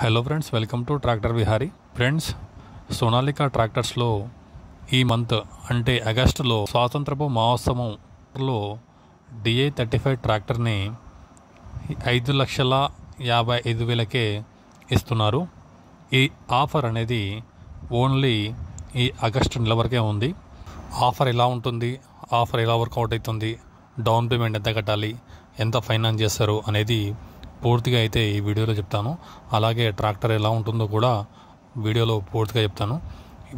hello friends welcome to tractor Vihari friends Sonalika ట్రాక్టర్స్లో ఈ month అంటే ఆగస్టులో స్వాతంత్రపు మహోత్సవంలో డిఏ థర్టీ ఫైవ్ ట్రాక్టర్ని ఐదు లక్షల యాభై ఐదు వేలకే ఇస్తున్నారు ఈ ఆఫర్ అనేది ఓన్లీ ఈ ఆగస్టు నెల వరకే ఉంది ఆఫర్ ఎలా ఉంటుంది ఆఫర్ ఎలా వర్కౌట్ అవుతుంది డౌన్ పేమెంట్ ఎంత కట్టాలి ఎంత ఫైనాన్స్ చేస్తారు అనేది పూర్తిగా అయితే ఈ వీడియోలో చెప్తాను అలాగే ట్రాక్టర్ ఎలా ఉంటుందో కూడా వీడియోలో పూర్తిగా చెప్తాను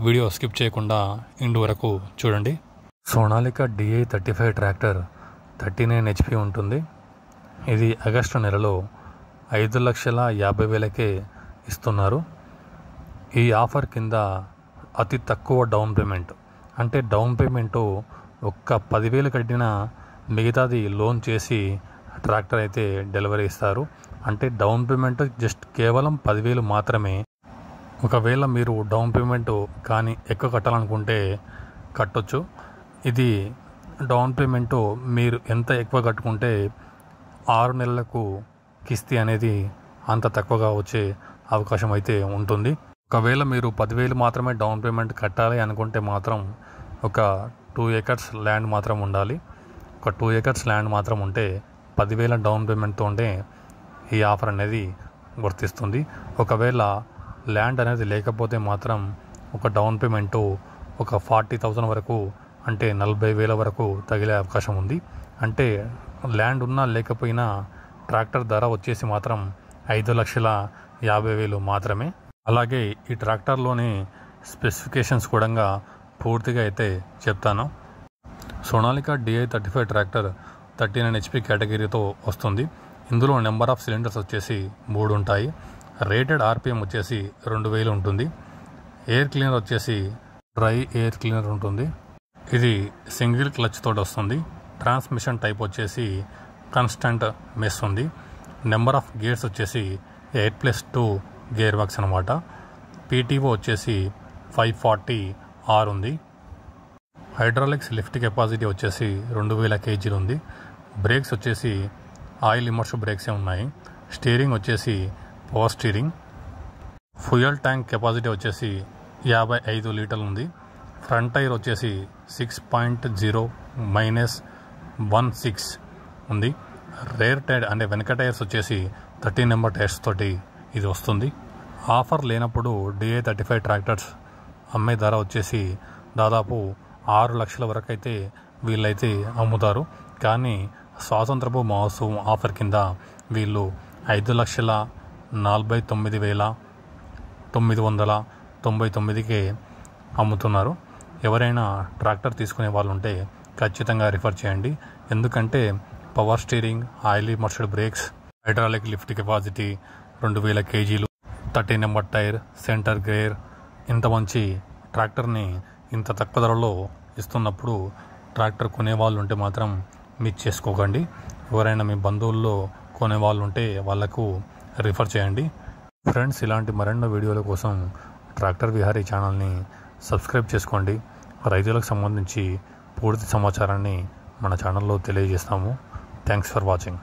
వీడియో స్కిప్ చేయకుండా ఇండు వరకు చూడండి Sonalika DI thirty five tractor thirty nine HP ఉంటుంది ఇది ఆగస్టు నెలలో ఐదు లక్షల యాభై వేలకే ఇస్తున్నారు ఈ ఆఫర్ కింద అతి తక్కువ డౌన్ పేమెంట్ అంటే డౌన్ పేమెంట్ ఒక్క పదివేలు కట్టినా మిగతాది లోన్ చేసి ట్రాక్టర్ అయితే డెలివరీ ఇస్తారు అంటే డౌన్ పేమెంట్ జస్ట్ కేవలం పదివేలు మాత్రమే ఒకవేళ మీరు డౌన్ పేమెంట్ కానీ ఎక్కువ కట్టాలనుకుంటే కట్టొచ్చు ఇది డౌన్ పేమెంట్ మీరు ఎంత ఎక్కువ కట్టుకుంటే ఆరు నెలలకు కిస్తీ అనేది అంత తక్కువగా వచ్చే అవకాశం అయితే ఉంటుంది ఒకవేళ మీరు పదివేలు మాత్రమే డౌన్ పేమెంట్ కట్టాలి అనుకుంటే మాత్రం ఒక టూ ఏకర్స్ ల్యాండ్ మాత్రం ఉండాలి ఒక టూ ఏకర్స్ ల్యాండ్ మాత్రం ఉంటే పదివేల డౌన్ పేమెంట్తోనే ఈ ఆఫర్ అనేది వర్తిస్తుంది ఒకవేళ ల్యాండ్ అనేది లేకపోతే మాత్రం ఒక డౌన్ పేమెంట్ ఒక ఫార్టీ థౌజండ్ వరకు అంటే నలభై వేల వరకు తగిలే అవకాశం ఉంది అంటే ల్యాండ్ ఉన్నా లేకపోయినా ట్రాక్టర్ ధర వచ్చేసి మాత్రం ఐదు లక్షల యాభై వేలు మాత్రమే అలాగే ఈ ట్రాక్టర్లోని స్పెసిఫికేషన్స్ కూడా పూర్తిగా అయితే చెప్తాను Sonalika DI thirty five tractor thirty nine HP కేటగిరీతో వస్తుంది ఇందులో నెంబర్ ఆఫ్ సిలిండర్స్ వచ్చేసి మూడు ఉంటాయి రేటెడ్ ఆర్పిఎం వచ్చేసి రెండు వేలు ఉంటుంది ఎయిర్ క్లీనర్ వచ్చేసి డ్రై ఎయిర్ క్లీనర్ ఉంటుంది ఇది సింగిల్ క్లచ్ తోటి వస్తుంది ట్రాన్స్మిషన్ టైప్ వచ్చేసి కన్స్టెంట్ మెస్ ఉంది నెంబర్ ఆఫ్ గేర్స్ వచ్చేసి eight plus two gear box అనమాట పీటీఓ వచ్చేసి ఫైవ్ ఫార్టీ ఆర్ ఉంది హైడ్రాలిక్స్ లిఫ్ట్ కెపాసిటీ వచ్చేసి రెండు వేల కేజీలు ఉంది బ్రేక్స్ వచ్చేసి ఆయిల్ ఇమర్షన్ బ్రేక్సే ఉన్నాయి స్టీరింగ్ వచ్చేసి power steering fuel tank capacity వచ్చేసి యాభై ఐదు లీటర్లు ఉంది ఫ్రంట్ టైర్ వచ్చేసి six point zero minus one six ఉంది రేర్ టైర్ అంటే వెనక టైర్స్ వచ్చేసి థర్టీన్ నెంబర్ టైర్స్ తోటి ఇది వస్తుంది ఆఫర్ లేనప్పుడు డిఏ థర్టీ ఫైవ్ ట్రాక్టర్స్ అమ్మే ధర వచ్చేసి దాదాపు ఆరు లక్షల వరకు అయితే వీళ్ళైతే అమ్ముతారు కానీ స్వాతంత్రపు మహోత్సవం ఆఫర్ కింద వీళ్ళు ఐదు లక్షల నలభై తొమ్మిది వేల తొమ్మిది వందల తొంభై తొమ్మిదికి అమ్ముతున్నారు ఎవరైనా ట్రాక్టర్ తీసుకునే వాళ్ళు ఉంటే ఖచ్చితంగా రిఫర్ చేయండి ఎందుకంటే power steering oil immersed brakes hydraulic lift capacity రెండు వేల కేజీలు thirty number tyre centre gear ఇంత మంచి ట్రాక్టర్ని ఇంత తక్కువ ధరలో ఇస్తున్నప్పుడు ట్రాక్టర్ కొనేవాళ్ళు ఉంటే మాత్రం మిస్ చేసుకోకండి ఎవరైనా మీ బంధువుల్లో కొనేవాళ్ళు ఉంటే వాళ్ళకు రిఫర్ చేయండి ఫ్రెండ్స్ ఇలాంటి మరెన్నో వీడియోల కోసం ట్రాక్టర్ విహారీ ఛానల్ని సబ్స్క్రైబ్ చేసుకోండి రైతులకు సంబంధించి పూర్తి సమాచారాన్ని మన ఛానల్లో తెలియజేస్తాము థ్యాంక్స్ ఫర్ వాచింగ్